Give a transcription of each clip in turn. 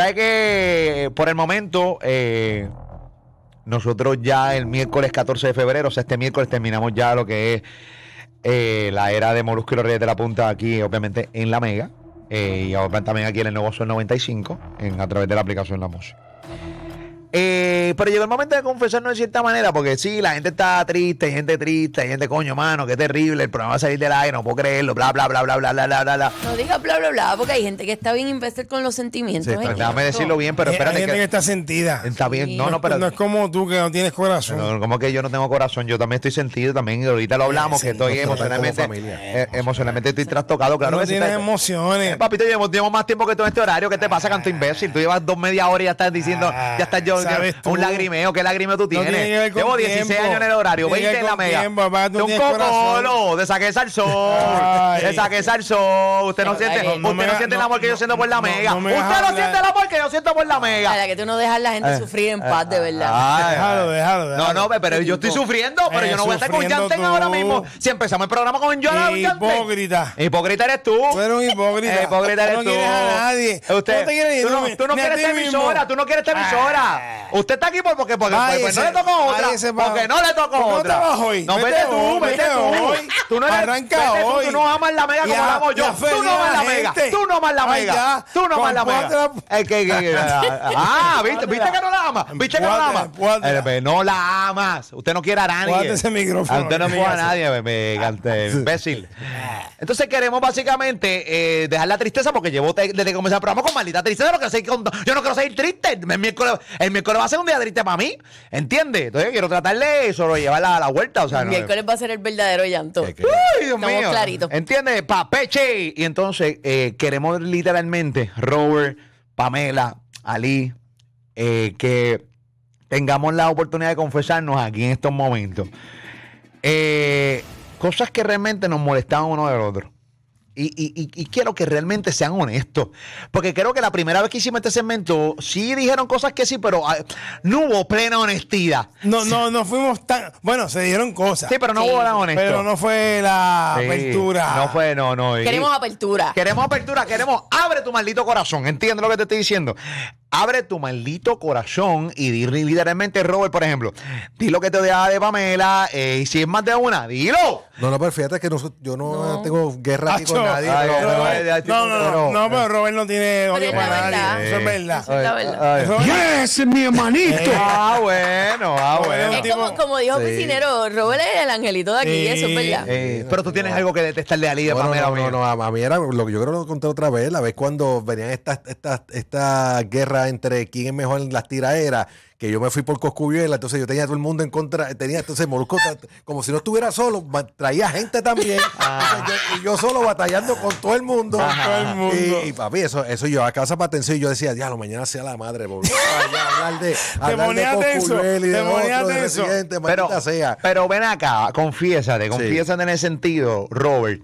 ¿Sabe que por el momento eh, nosotros ya el miércoles 14 de febrero, o sea, este miércoles terminamos ya lo que es eh, la era de Molusco y los Reyes de la Punta aquí, obviamente, en La Mega. Eh, y ahora también aquí en el Nuevo Sol 95, en, a través de la aplicación La Música. Eh, pero llegó el momento de confesarnos de cierta manera, porque sí, la gente está triste, hay gente triste, hay gente, coño, mano, qué terrible, el programa va a salir del aire, no puedo creerlo, bla, bla, bla, bla, bla, bla, bla, bla. No digas bla, bla, bla, porque hay gente que está bien imbécil con los sentimientos. ¿eh? déjame decirlo bien, pero espérate. Hay gente que, está sentida. Está bien, no, no, pero. No es como tú que no tienes corazón. No, como que yo no tengo corazón, yo también estoy sentido, también ahorita lo hablamos, que estoy emocionalmente. Eh, emocionalmente estoy trastocado, claro. No que tienes emociones. Eh, papito, llevamos, más tiempo que tú en este horario, ¿qué te pasa, canto imbécil? Tú llevas dos media hora y ya estás diciendo, ya estás yo ah, un lagrimeo, ¿qué lagrimeo tú tienes? Llevo 16 años en el horario, 20 en la mega. Tiempo, un cocolo, de saqué salsón, de saqué salsón. Usted no siente, usted no siente el amor que yo siento por la mega. Usted no siente el amor que yo siento por la mega. Para que tú no dejas a la gente eh. sufrir en paz, de eh, verdad. Ah, déjalo, déjalo, No, no, pero yo estoy sufriendo, pero yo no eh, voy a estar con Yanten ahora mismo. Si empezamos el programa con yanten Hipócrita. Hipócrita eres tú. Tú un hipócrita. Hipócrita eres tú. No a nadie. Usted, no te quieres tú no, tú no quieres esta emisora, tú no quieres esta emisora. Ah. Eh. Usted está aquí porque, pues, porque, no le tocó otra. porque no le tocó otra otra. hoy? No, vete, tú, vete tú. hoy. Tú no eres, Arranca hoy. Tú no amas la mega como la amo yo. Tú no amas la mega. Tú no amas la mega. Tú no amas la mega. Ah, viste, viste que no la amas. Viste que no la amas. Eh, pues, no la amas. Usted no quiere a nadie. Empújate ese micrófono, Usted no quiere a nadie, bebé. Pues, cante, ah, Imbécil. Entonces queremos básicamente eh, dejar la tristeza porque llevo desde que comenzamos el programa con maldita tristeza. yo no quiero seguir triste. el miércoles miércoles va a ser un día triste para mí, ¿entiendes? Entonces yo quiero tratarle de llevarla a la vuelta. O sea, va a ser el verdadero llanto. Uy, Dios Estamos mío. ¿Entiendes? Papeche. Y entonces eh, queremos literalmente, Robert, Pamela, Ali, eh, que tengamos la oportunidad de confesarnos aquí en estos momentos. Eh, cosas que realmente nos molestaban uno del otro. Y, y, quiero que realmente sean honestos. Porque creo que la primera vez que hicimos este segmento, sí dijeron cosas que sí, pero ah, no hubo plena honestidad. No, no, no fuimos tan. Bueno, se dijeron cosas. Sí, pero no hubo la honestidad. Pero no fue la apertura. No fue, no, no. Queremos apertura. Queremos apertura, queremos. Abre tu maldito corazón. Entiendo lo que te estoy diciendo. Abre tu maldito corazón y di literalmente, Robert, por ejemplo, di lo que te odiaba de Pamela eh, y si es más de una, dilo. No, no, pero fíjate que yo no, tengo guerra aquí con nadie. no, no, no, no, pero Robert no tiene odio para nadie. Eso es verdad. Eso es la verdad. es mi hermanito. Eh, ah, bueno, ah, bueno. Es como, dijo sí. Robert es el angelito de aquí, eso es verdad. Eh, pero tú tienes algo que detestarle a Lidia, De Pamela. No, no, no, a mí era lo que yo creo que lo conté otra vez, la vez cuando venían estas esta guerras entre quién es mejor en las tiraderas, que yo me fui por Coscubiela, entonces yo tenía todo el mundo en contra, tenía entonces Molusco, como si no estuviera solo, traía gente también, ah. y yo, solo batallando con todo el mundo. Y, papi, eso, eso yo a casa para atención y yo decía, lo mañana sea la madre, boludo. hablar de, pero, Pero ven acá, confiésate, confiésate en ese sentido, Robert.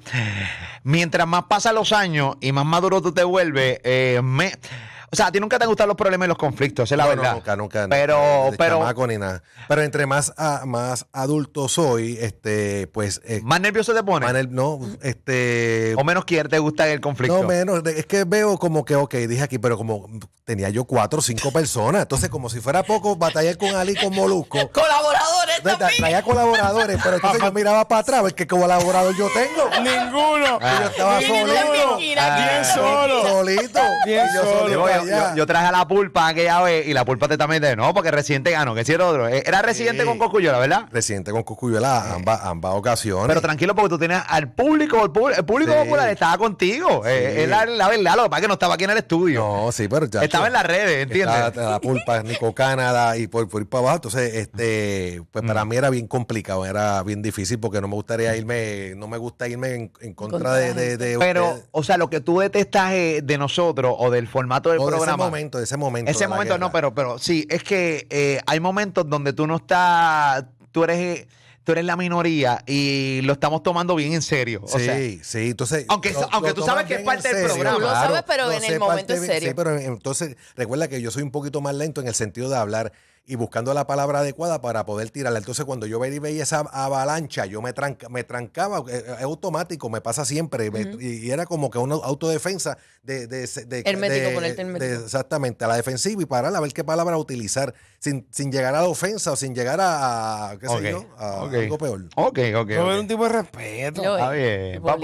Mientras más pasan los años y más maduro tú te vuelves, eh, me o sea, a ti nunca te han gustado los problemas y los conflictos, es la verdad. nunca, nunca. Pero, pero. Pero entre más, ah, más adulto soy, este, pues. Eh, ¿Más nervioso te pone. Más no, este. O menos quiere, te gusta el conflicto. No, menos. Es que veo como que, ok, dije aquí, pero como tenía yo cuatro o cinco personas. Entonces, como si fuera poco, batallé con Ali con Molusco. ¡Colaboradores! También! Traía colaboradores, pero entonces yo miraba para atrás, ¿qué colaborador yo tengo? Ninguno. yo estaba solito. Bien ah. solo. Solito. Bien solo yo, traje a la pulpa aquella vez y la pulpa te también de no, porque residente ganó, ah, que si era otro. Eh, era residente con cocuyola ¿verdad? Residente con cocuyola ambas, ambas ocasiones. Pero tranquilo, porque tú tienes al público, el, público, popular estaba contigo. Eh, es la, verdad, lo que pasa que no estaba aquí en el estudio. No, sí, pero ya. Estaba en las redes, ¿entiendes? la pulpa, Nico Canadá y por, ir para abajo. Entonces, este, pues para mm. mí era bien complicado, era bien difícil porque no me gustaría mm. irme, no me gusta irme en, contra, de, Pero, o sea, lo que tú detestas eh, de nosotros o del formato del ese momento, ese momento. Ese momento no, pero, pero sí, es que eh, hay momentos donde tú no estás, tú eres tú eres la minoría y lo estamos tomando bien en serio. sí, sí, entonces. Aunque, aunque tú sabes que es parte del programa. lo sabes, pero en el momento es serio. Sí, pero entonces, recuerda que yo soy un poquito más lento en el sentido de hablar y buscando la palabra adecuada para poder tirarla. Entonces, cuando yo veía esa avalancha, yo me, me trancaba, eh, eh, es automático, me pasa siempre. y, era como que una autodefensa de. de, de hermético, de, el exactamente, a la defensiva y parar a ver qué palabra utilizar, sin, sin llegar a la ofensa o sin llegar a. ¿Qué sé yo? A algo peor. Ok, ok. okay. un tipo de respeto. Está bien, papá.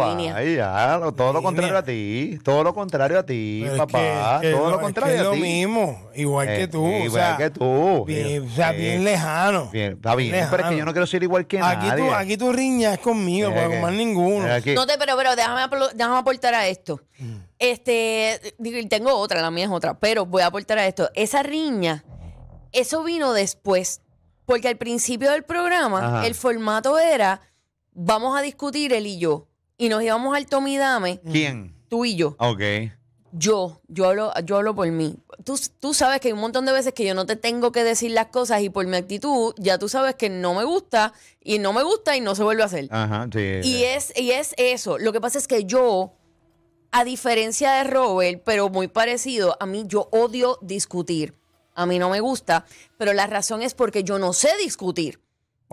todo lo contrario a ti. Todo lo contrario a ti, papá. todo lo, contrario a ti. lo mismo, igual que eh, tú. Igual o que tú bien, o sea, eh, bien lejano. Bien, está bien. Pero es que yo no quiero ser igual que aquí Tú, aquí tú riñas conmigo, para con más ninguno. No te, pero, déjame, aportar a esto. Mm. Este, tengo otra, la mía es otra, pero voy a aportar a esto. Esa riña, eso vino después. Porque al principio del programa, el formato era: vamos a discutir él y yo. Y nos íbamos al Tomidame. ¿Quién? Tú y yo. Ok yo, yo hablo, yo hablo por mí. Tú, tú, sabes que hay un montón de veces que yo no te tengo que decir las cosas y por mi actitud ya tú sabes que no me gusta y no me gusta y no se vuelve a hacer. Y es, y es eso. Lo que pasa es que yo, a diferencia de Robert, pero muy parecido, a mí yo odio discutir. A mí no me gusta, pero la razón es porque yo no sé discutir.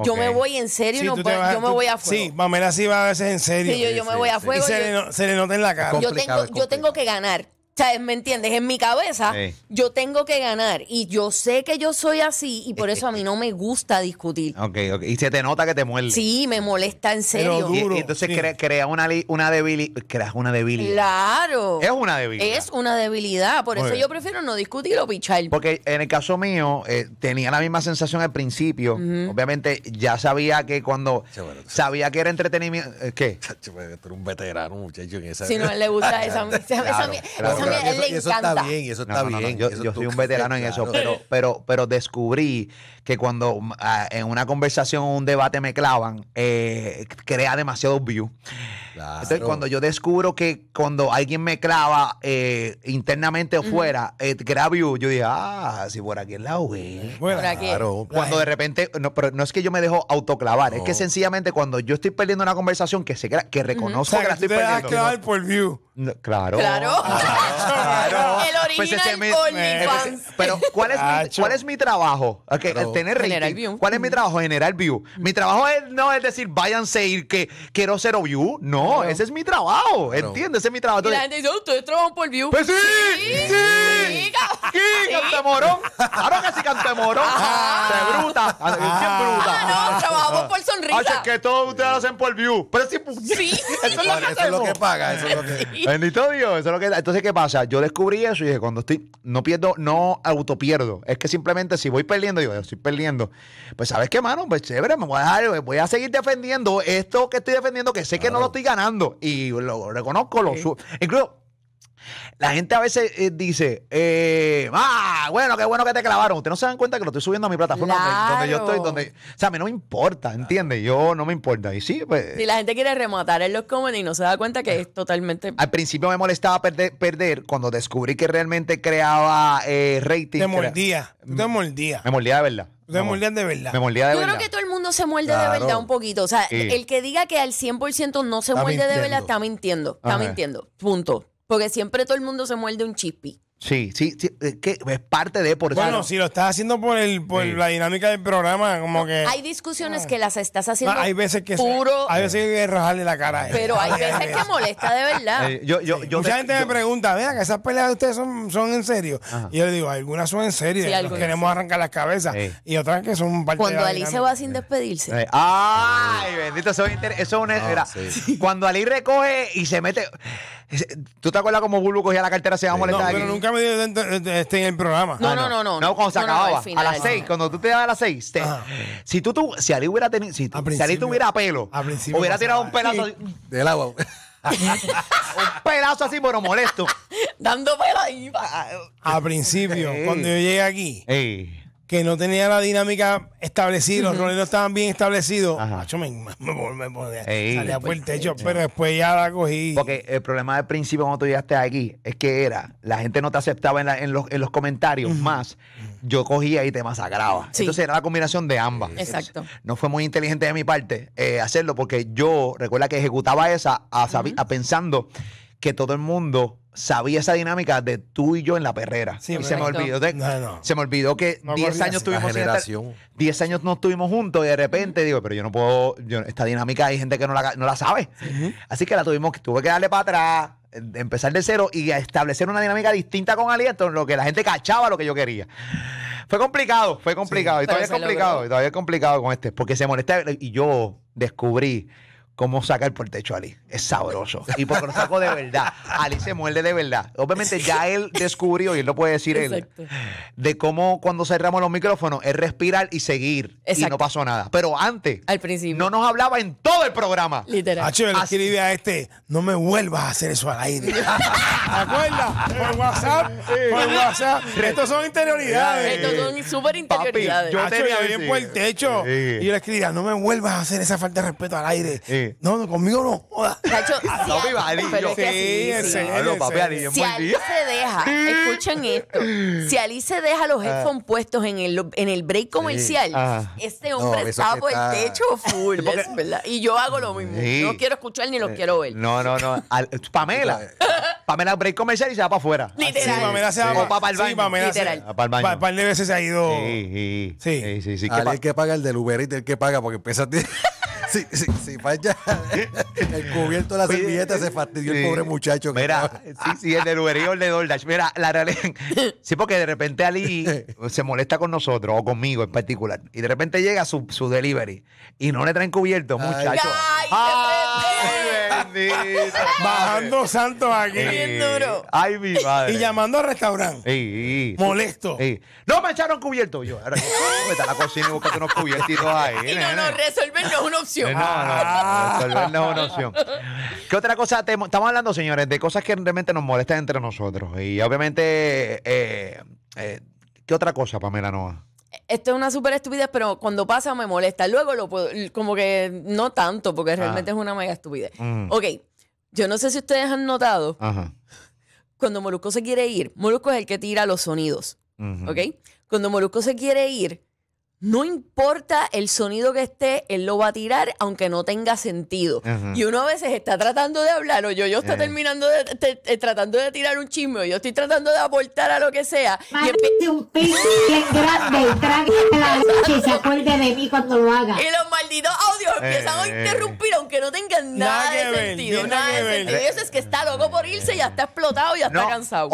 Yo me voy en serio, no yo me voy a fuego. Sí, mamela sí va a veces en serio. Sí, yo, me voy a fuego. Y se, le, se le nota en la cara. Yo tengo, yo tengo que ganar sea, ¿me entiendes? En mi cabeza yo tengo que ganar y yo sé que yo soy así y por eso a mí no me gusta discutir. Ok, ok. Y se te nota que te muerde. Sí, me molesta en serio. entonces crea, una, debilidad. Creas una debilidad. Claro. Es una debilidad. Es una debilidad. Por eso yo prefiero no discutir o pichar. Porque en el caso mío, eh, tenía la misma sensación al principio. Obviamente, ya sabía que cuando. sabía que era entretenimiento. ¿Qué? un veterano, muchacho, Si no le gusta esa, eso, está bien, eso está bien. Yo, soy un veterano en eso, pero, pero, descubrí que cuando ah, en una conversación o un debate me clavan, eh, crea demasiado view Entonces, cuando yo descubro que cuando alguien me clava eh, internamente o fuera, eh, crea views, yo dije, ah, si por aquí es la web. Bueno, Cuando de repente, no, es que yo me dejo autoclavar, es que sencillamente cuando yo estoy perdiendo una conversación que, se que reconozco que, la estoy por view claro. Claro. Ah, claro. El original pues mi, OnlyFans. Eh, pero ¿cuál es, mi, ¿cuál es mi trabajo? Okay, Tener rating. General view. ¿Cuál es mi trabajo? Generar view. Mi trabajo es, no es decir, váyanse ir que quiero cero view. No, ese es mi trabajo. ¿Entiendes? Ese es mi trabajo. Entonces, y la gente dice, oh, ustedes trabajan por view. Pues sí. Sí. Sí, sí. cantemorón. Claro que sí, cantemorón. Se bruta. Ah, bien bruta. Ah, no, trabajamos por sonrisa. Así es que todos ustedes lo hacen por view. Pero sí. sí. eso es lo que paga. Eso es lo que... Bendito Dios. Eso es lo que, entonces, ¿qué pasa? Yo descubrí eso y dije, cuando estoy, no pierdo, no autopierdo. Es que simplemente si voy perdiendo, yo estoy perdiendo. Pues, ¿sabes qué, mano? Pues chévere, me voy a dejar, voy a seguir defendiendo esto que estoy defendiendo, que sé que no lo estoy ganando. Y lo reconozco, lo Incluso la gente a veces eh, dice, eh, ah, bueno, qué bueno que te clavaron. Ustedes no se dan cuenta que lo estoy subiendo a mi plataforma donde, yo estoy, o sea, a mí no me importa, ¿entiendes? Yo no me importa. Y sí, pues, Si la gente quiere rematar en los comedy y no se da cuenta que es totalmente. Al principio me molestaba perder, perder cuando descubrí que realmente creaba eh, rating. Me mordía, mm. mordía. Me mordía de verdad. Me mordían de verdad. Me mordía de Yo creo que todo el mundo se muerde de verdad un poquito. O sea, el que diga que al 100% no se muerde de verdad está mintiendo. Está mintiendo. Punto. Porque siempre todo el mundo se muerde un chipi. Sí, sí, sí, es que es parte de por Bueno, si lo estás haciendo por el por la dinámica del programa, como que Hay discusiones ah. que las estás haciendo hay veces que puro, hay veces que hay que rajarle la cara. pero hay veces que molesta de verdad. Eh, yo, yo, yo Mucha gente me pregunta, vean que esas peleas de ustedes son, son en serio. Y yo le digo, algunas son en serio, que nos queremos arrancar las cabezas. Y otras que son parte Cuando Ali se va sin despedirse. Eh, ay, bendito, eso es, eso es una- ah, Cuando Ali recoge y se mete. ¿Tú te acuerdas cómo Bulbo cogía la cartera se va a No, molestar pero nunca nunca este, en el programa. Ah, no, no, no, no, cuando se acababa. a las seis, cuando tú te das a las seis. Te, si tú, tú, si Ali hubiera tenido, si, Ali tuviera pelo, hubiera tirado un pedazo del agua. un pedazo así, pero molesto. Dando pelo ahí. A principio, cuando yo llegué aquí. Ey que no tenía la dinámica establecida, los roles no estaban bien establecidos, Yo me, me, salía por el techo, pero después ya la cogí. Porque el problema del principio cuando tú llegaste aquí es que era, la gente no te aceptaba en, los, comentarios, más yo cogía y te masacraba. Entonces era la combinación de ambas. Exacto. no fue muy inteligente de mi parte eh, hacerlo porque yo, recuerda que ejecutaba esa a, pensando que todo el mundo sabía esa dinámica de tú y yo en la perrera. y se me olvidó se me olvidó que 10 años tuvimos 10 años no estuvimos juntos y de repente digo, pero yo no puedo, esta dinámica hay gente que no la, sabe. Así que la tuvimos tuve que darle para atrás, empezar de cero y establecer una dinámica distinta con Aliento, lo que la gente cachaba lo que yo quería. Fue complicado, fue complicado y todavía es complicado, y todavía es complicado con este, porque se molesta y yo descubrí cómo sacar por techo Ali. Es sabroso. Y porque lo saco de verdad. Ali se muerde de verdad. Obviamente ya él descubrió, y él lo puede decir Exacto. él, de cómo cuando cerramos los micrófonos es respirar y seguir. Y no pasó nada. Pero antes, al principio, no nos hablaba en todo el programa. Literal. Hacho, le escribí a este, no me vuelvas a hacer eso al aire. ¿Te acuerdas? Por WhatsApp, por WhatsApp. Estos son interioridades. Estos son súper interioridades. yo Hacho, tenía bien por el techo. Y yo le escribía, no me vuelvas a hacer esa falta de respeto al aire. Sí. No, no, conmigo no. Cacho, ah, no si a- sí, Si Ali se deja, escuchen esto, si Ali se deja los ah. headphones puestos en el, en el break comercial, ah. este hombre No, está por el techo full, es verdad. Y yo hago lo mismo. No quiero escuchar ni lo eh, quiero ver. No, no, no. Al- Pamela. Pamela break comercial y se va para afuera. Literal. Sí, Pamela se va para pa- pa'l baño. Sí, Pamela se Literal. Pa'l baño. par de veces se ha ido. Sí, sí, sí. Sí. sí, sí, que el que paga el del Uber y el que paga porque empieza sí, sí, sí, falla el cubierto de la servilleta, se eh, fastidió el pobre muchacho. Mira, sí, sí, el de el de Doldash. Mira, la realidad. Sí, porque de repente Ali se molesta con nosotros o conmigo en particular. Y de repente llega su, su delivery y no le traen cubierto, muchacho. ¡Ay, ¡ay! Bajando santos aquí. duro. Ay, mi madre. Y llamando al restaurante. Molesto. No me echaron cubierto. Yo, ahora está la cocina y búscate unos cubiertitos ahí. Y no, no, resolver no es una opción. No, no, resolver no es una opción. ¿Qué otra cosa? estamos hablando, señores, de cosas que realmente nos molestan entre nosotros. Y obviamente, eh, eh ¿qué otra cosa, Pamela Noa? esto es una súper estupidez, pero cuando pasa me molesta. Luego lo puedo, como que no tanto, porque ah. realmente es una mega estupidez. Mm. Ok, yo no sé si ustedes han notado, Ajá. cuando Molusco se quiere ir, Molusco es el que tira los sonidos, ¿ok? Cuando Molusco se quiere ir, no importa el sonido que esté, él lo va a tirar aunque no tenga sentido. Y uno a veces está tratando de hablar o yo, yo está eh. terminando de eh, tratando de tirar un chisme o yo estoy tratando de aportar a lo que sea. y un bien grande y se acuerde de mí cuando lo haga. Y los malditos audios eh. empiezan a interrumpir aunque no tengan nada, de sentido. Nada, eso es que está loco por irse, ya está explotado, ya está cansado.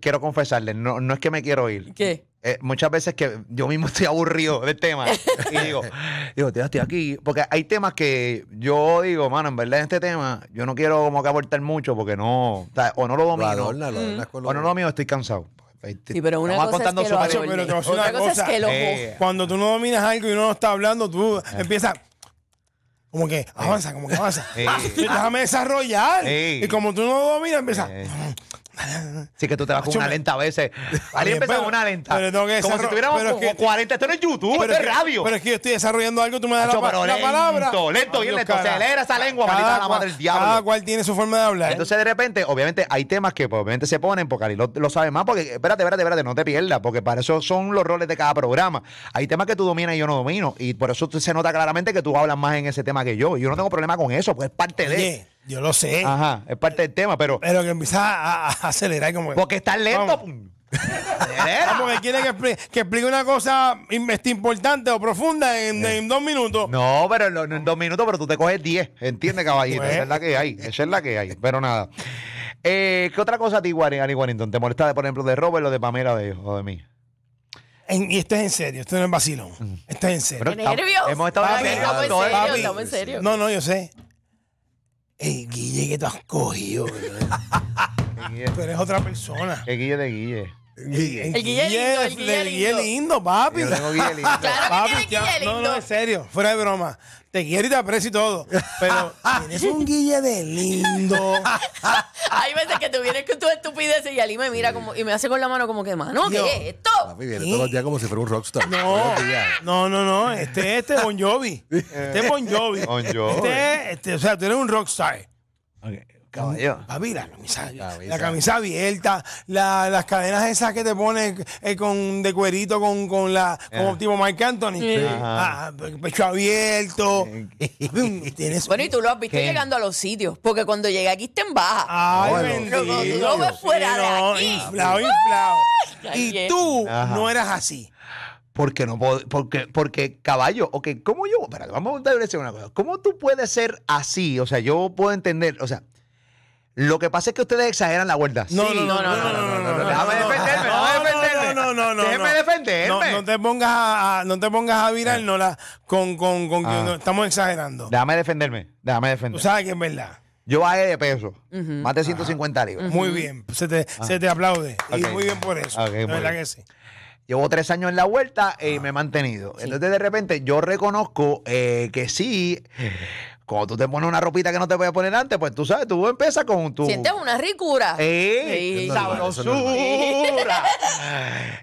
quiero confesarle, no, no es que me quiero ir. ¿Qué? Eh, muchas veces que yo mismo estoy aburrido del tema y digo, digo, tío, estoy aquí. Porque hay temas que yo digo, mano, en verdad en este tema yo no quiero como que aportar mucho porque no, o, no lo domino, o no lo domino, estoy cansado. Sí, pero una cosa, es que, lo es que eh. Cuando tú no dominas algo y uno no está hablando, tú eh. empiezas como que avanza, como que avanza. Ah, déjame desarrollar. Y como tú no dominas, empiezas. Sí que tú te vas con una lenta a veces. Alguien empezó con una lenta. Como si tuviéramos como 40. Esto no es YouTube, esto es radio. Pero es que yo estoy desarrollando algo, tú me das la, palabra. Lento, lento, bien lento. Acelera esa lengua, maldita la madre del diablo. Cada cual tiene su forma de hablar. Entonces, de repente, obviamente, hay temas que pues, obviamente se ponen, porque Ari lo, sabe más, porque espérate, espérate, espérate, no te pierdas, porque para eso son los roles de cada programa. Hay temas que tú dominas y yo no domino. Y por eso se nota claramente que tú hablas más en ese tema que yo. Y Yo no tengo problema con eso, pues es parte de. Yo lo sé. Ajá, es parte del tema, pero. Pero que empieza a, acelerar como. Porque estás lento. como quiere que explique, que explique una cosa este, importante o profunda eh. en, dos minutos. No, pero en dos minutos, pero tú te coges diez. entiende caballito? Pues. Esa es la que hay. Esa es la que hay. Pero nada. Eh, ¿Qué otra cosa a ti, Annie Warrington? ¿Te molesta, por ejemplo, de Robert o de Pamela de, o de mí? y esto es en serio, esto no es vacilón. Mm. Esto es en serio. Pero, nervios? Hemos estado ¿eh? en serio. No, no, yo sé. El Guille, que tú has cogido, bro. Tú eres otra persona. El Guille de Guille. El Guille lindo, el Guille lindo. papi. Yo tengo Guille lindo. Papi, no, no, en serio, fuera de broma. Te quiero y te aprecio y todo. Pero ah. tienes un guille de lindo. Hay veces que tú vienes con tu estupidez y Ali me mira como y me hace con la mano como que, mano, ¿qué es esto? Papi, viene todos los días como si fuera un rockstar. No, no, no, no. Este este Bon Jovi. Este Bon Jovi. Bon Jovi. Este, este, o sea, tú eres un rockstar. Ok. Caballo. la camisa, abierta, las cadenas esas que te pones eh, con, de cuerito con, con la como tipo Mike Anthony. Ah, ah, pecho abierto. bueno, y tú lo has visto llegando a los sitios, porque cuando llegué aquí estén en baja. Ay, Y tú no eras así porque no puedo, porque, porque caballo, que ¿cómo yo? vamos a una cosa. ¿Cómo tú puedes ser así? O sea, yo puedo entender, o sea, lo que pasa es que ustedes exageran la vuelta. No, no, no, no, no, no, Déjame defenderme, déjame defenderme. No, no, no, Déjame defenderme. No, te pongas a, no te pongas a virarnos con, que estamos exagerando. Déjame defenderme, déjame defenderme. Tú sabes que es verdad. Yo bajé de peso, más de 150 libras. Muy bien, se te, aplaude. Y muy bien por eso. la verdad que sí. Llevo tres años en la vuelta y me he mantenido. Entonces, de repente, yo reconozco que sí cuando tú te pones una ropita que no te voy a poner antes, pues tú sabes, tú empiezas con tu. Sientes una ricura. Sí. ¡Sabrosura!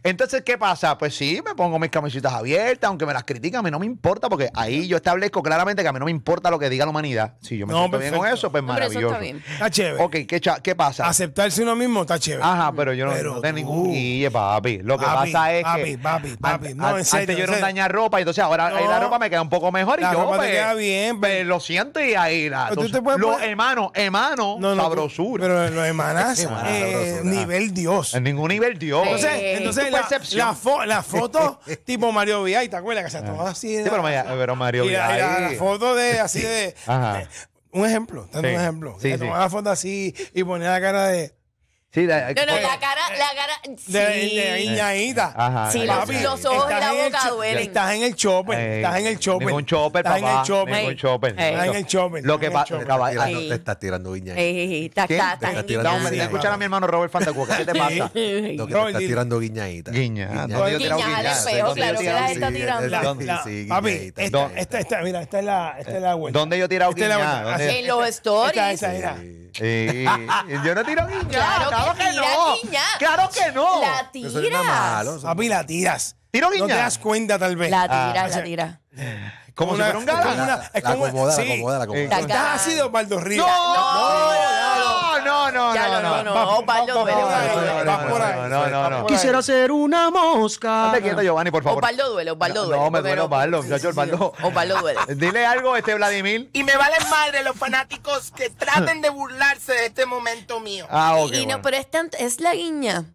Entonces, ¿qué pasa? Pues sí, me pongo mis camisitas abiertas, aunque me las critican, a mí no me importa, porque ahí yo establezco claramente que a mí no me importa lo que diga la humanidad. Si yo me siento bien con eso, pues maravilloso. está, chévere. Ok, ¿qué, ¿qué, pasa? Aceptarse uno mismo está chévere. Ajá, pero yo no, tengo ningún Y, papi. Lo que pasa es que. Papi, papi, papi. No, Antes yo era un ropa entonces ahora Ahí la ropa me queda un poco mejor y yo. pues, te queda bien, pero pues, pues. lo siento y ahí ah, los poner... hermanos, hermanos, sabrosura. Pero los hermanas, eh, nivel Dios. En ningún nivel Dios. Entonces, entonces la, foto tipo Mario y ¿te acuerdas? Que se tomaba ah. así. pero, mario pero, Mario y La, foto de así de. un ejemplo, tanto un ejemplo. se tomaba la foto así y ponía la cara de la, No, no, eh, la cara, la cara. Sí, De, Ajá. Sí, los- ojos y la boca duelen. Estás en el chopper. estás en el chopper. Con chopper, estás en el chopper. en el chopper. Lo que pasa, Te estás tirando guiñahita a mi hermano Robert Fantacuca. ¿Qué te pasa? estás tirando Guiña. yo claro, está tirando. Papi, esta, es la, vuelta. ¿Dónde yo he tirado En los stories. Yo no tiro guiñada claro que no. Claro que no. La tiras. A Papi, la tiras. Tiro guiña. No te das cuenta, tal vez. La tira, Ah, la tiras. tira. Como si fuera un galán. La como- acomoda, la acomoda, la acomoda. Estás así de Osvaldo No, no, no no, no, no, no. No, no, no. Quisiera ser una mosca. Date quieto, Giovanni, por favor. Osvaldo duele, Osvaldo duele. No, me duele Osvaldo, muchacho, O Osvaldo duele. Dile algo, este Vladimir. Y me valen madre los fanáticos que traten de burlarse de este momento mío. Ah, ok. Y no, pero es la guiña.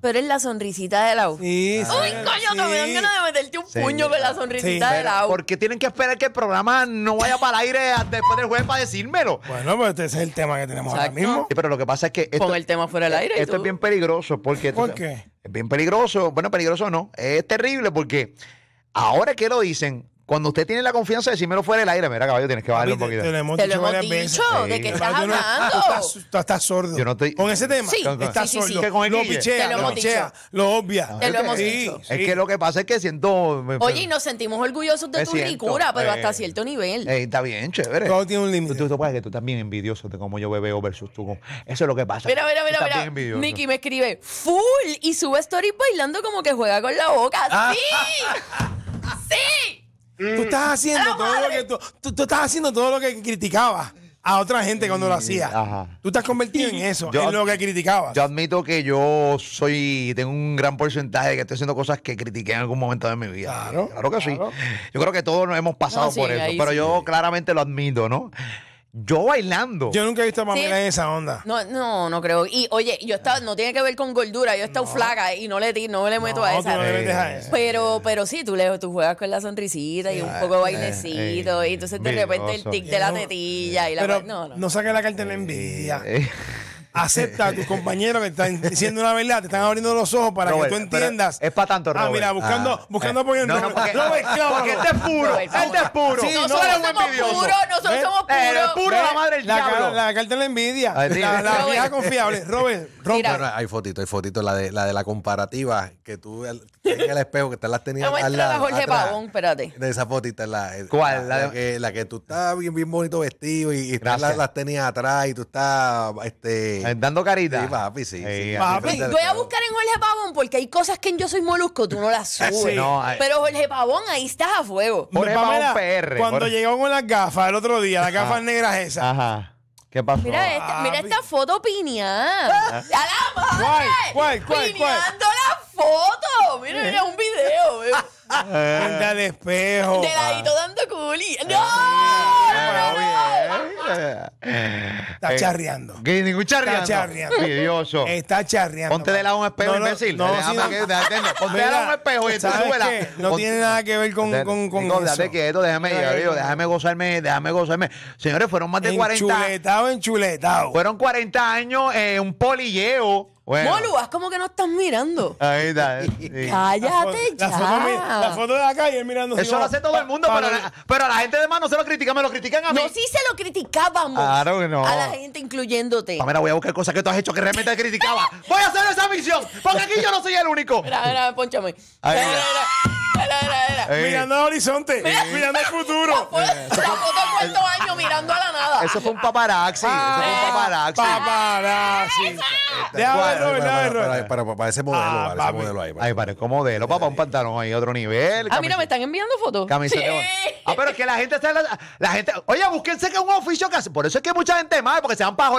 Pero es la sonrisita de Lau Uy, coño, que me dan ganas de meterte un puño con la sonrisita de Lau ¿Por Porque tienen que esperar que el programa no vaya para el aire después del jueves para decírmelo. Bueno, pues ese es el tema que tenemos ahora mismo. Sí, pero lo que pasa es que esto, el tema fuera del aire. esto es bien peligroso. Porque ¿Por qué? Es bien peligroso. Bueno, peligroso no. Es terrible porque ahora que lo dicen, cuando usted tiene la confianza de lo fuera del aire, mira, caballo, tienes que bajarlo un poquito. Te lo hemos Te lo dicho ¿de que estás hablando? Tú estás, sordo. Con ese tema, Sí. estás Sí, sí, Que con el Lo lo lo hemos pichea, lo obvia. Te lo hemos dicho. Es que lo que pasa es que siento. Oye, y nos sentimos orgullosos de tu licura, pero eh, hasta cierto nivel. Eh, está bien, chévere. Todo tiene un límite. Tú, puedes que tú estás bien envidioso de cómo yo bebeo versus tú. Eso es lo que pasa. Mira, mira, mira, mira. Nicky me escribe full y sube stories bailando como que juega con la boca. Ah. ¡Sí! ¡Sí! Mm. ¡Ah, tú estás haciendo todo lo que tú, estás haciendo todo lo que criticabas a otra gente cuando lo mm, hacías. Tú estás convertido en eso, Yo- en lo que criticabas. Yo admito que yo soy, tengo un gran porcentaje de que estoy haciendo cosas que critiqué en algún momento de mi vida. Claro, que sí. Yo creo que todos nos hemos pasado por eso, pero yo claramente lo admito, ¿no? yo bailando. Yo nunca he visto a Pamela en esa onda. No, no, no creo. Y oye, yo estaba, no tiene que ver con gordura, yo he estado flaca y no le no le meto a esa. Pero, pero sí, tú le tú juegas con la sonrisita y un poco de ah, bailecito, eh, y entonces eh, de repente el tic de la tetilla y la Pero no, no. saque la carta de la envidia. Eh acepta a tus compañeros que están diciendo una verdad, te están abriendo los ojos para que tú entiendas. Es para tanto, Robert. Ah, mira, buscando, ah, buscando apoyo en no, porque, este es puro, este es puro. nosotros somos puros, nosotros somos eh, puros. puro la madre del la, diablo. La, carta de la envidia, la, vieja confiable. Robert, Robert. Hay fotito, hay fotito, la, de la comparativa que tú en el espejo que estás las tenías al Jorge atrás, Pavón, espérate. De esa fotita, la, eh, ¿Cuál? La, que, la tú estás ah, bien, bien bonito vestido y, las, tenías atrás y tú estás, este... Eh, dando carita. Sí, papi, sí. Eh, voy a buscar en Jorge Pavón porque hay cosas que en Yo Soy Molusco tú no las subes. Pero Jorge Pavón, ahí estás a fuego. Jorge Pavón PR, Cuando llegamos llegó con las gafas el otro día, las gafas negras esas. Ajá. ¿Qué pasó? Mira, esta, mira esta foto piñada. ¡A la madre! ¿Cuál? ¿Cuál? ¿Cuál? foto. Mira, mira, un video. Punta eh. de espejo. De ladito dando culi. Eh, ¡No! Eh. Está charreando. Ningún charreando. Está charreando. Vidioso. Está charreando. Ponte de lado un espejo, no, imbécil. No, déjame que, ponte de lado un espejo y tú súbela. No tiene nada que ver con, con, con eso. déjame, déjame gozarme, déjame gozarme. Señores, fueron más de 40. Enchuletado, enchuletado. Fueron 40 años, un polilleo. Bueno. Molu, como que no estás mirando. Ahí está. Eh, Cállate La ya. la foto de la calle mirando. Eso lo hace todo el mundo, pero, a la gente de más no se lo critican, me lo critican a mí. No, sí se lo criticábamos. Claro que no. A la gente, incluyéndote. ver, voy a buscar cosas que tú has hecho que realmente te criticaba. Voy a hacer esa misión, porque aquí yo no soy el único. Mira, mira, ponchame. Ahí. Mira, Mirando al horizonte, mirando al futuro. La foto cuántos años mirando a la nada. Eso fue un paparazzi. eso fue un ah, eh. paparazzi. Paparazzi. Déjame Para, para, ese modelo, ah, para ese modelo ahí. Ay, para como modelo, papá, un pantalón ahí, otro nivel. Ah, mira, me están enviando fotos. Camiseta. Ah, pero es que la gente está. La, la gente. Oye, búsquense que es un oficio que hace. Por eso es que mucha gente mal, porque se dan para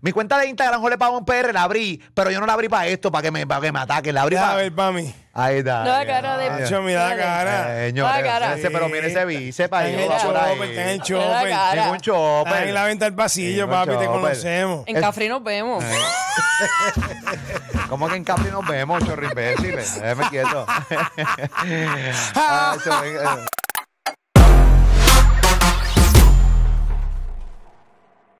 Mi cuenta de Instagram, jole pago un PR, la abrí, pero yo no la abrí para esto, para que me, para que me ataquen. La abrí A ver, para mí. Ahí está. No, cara de. Nacho, mira la cara. Señor, No, cara. ese, pero mire ese bice para ahí. va por ahí. Está en chopper. cara. Ningún chopper. Está en la venta del pasillo, papi, te conocemos. En Cafri nos vemos. ¿Cómo que en Cafri nos vemos, chorro imbéciles? Déjame quieto. Ah, eh.